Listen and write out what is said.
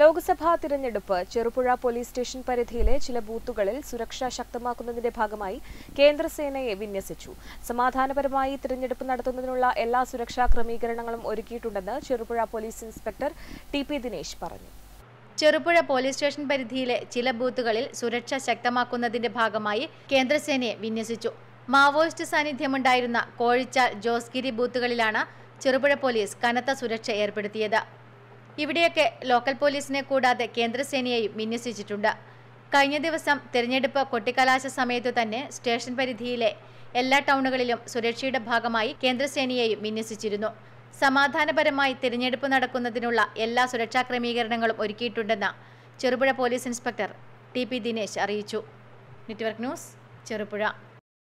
ലോക്സഭാ തിരഞ്ഞെടുപ്പ് Cherupuzha police station പരിധിയിലെ ചില ബൂത്തുകളിൽ സുരക്ഷ ശക്തമാക്കുന്നതിന്റെ ഭാഗമായി കേന്ദ്രസേനയെ വിന്യസിച്ചു സമാധാനപരമായി തിരഞ്ഞെടുപ്പ് നടത്തുന്നതിനുള്ള എല്ലാ സുരക്ഷാ ക്രമീകരണങ്ങളും ഒരുക്കിയിട്ടുണ്ടെന്ന് Cherupuzha police inspector T P Dinesh പറഞ്ഞു ചെറുപുഴ പോലീസ് സ്റ്റേഷൻ പരിധിയിലെ ചില ബൂത്തുകളിൽ സുരക്ഷ ശക്തമാക്കുന്നതിന്റെ ഭാഗമായി കേന്ദ്രസേനയെ വിന്യസിച്ചു മാവോയിസ്റ്റ് സാന്നിധ്യമുണ്ടായിരുന്ന കോഴിച്ചാൽ ജോസ്ഗിരി ബൂത്തുകളിലാണ് ചെറുപുഴ പോലീസ് കനത്ത സുരക്ഷ ഏർപ്പെടുത്തിയത് ഇവിടെയൊക്കെ ലോക്കൽ പോലീസിനെ കൂടാതെ കേന്ദ്രസേനയെയും വിന്യസിച്ചിട്ടുണ്ട് കഴിഞ്ഞ ദിവസം തെരഞ്ഞെടുപ്പ് കൊട്ടിക്കലാശ സമയത്തു തന്നെ സ്റ്റേഷൻ പരിധിയിലെ എല്ലാ ടൗണുകളിലും സുരക്ഷയുടെ ഭാഗമായി കേന്ദ്രസേനയെയും വിന്യസിച്ചിരുന്നു സമാധാനപരമായി തിരഞ്ഞെടുപ്പ് നടക്കുന്നതിനുള്ള എല്ലാ സുരക്ഷാ ക്രമീകരണങ്ങളും ഒരുക്കിയിട്ടുണ്ടെന്ന് Cherupuzha police inspector T Dinesh അറിയിച്ചു നെറ്റ്വർക്ക് ന്യൂസ് ചെറുപുഴ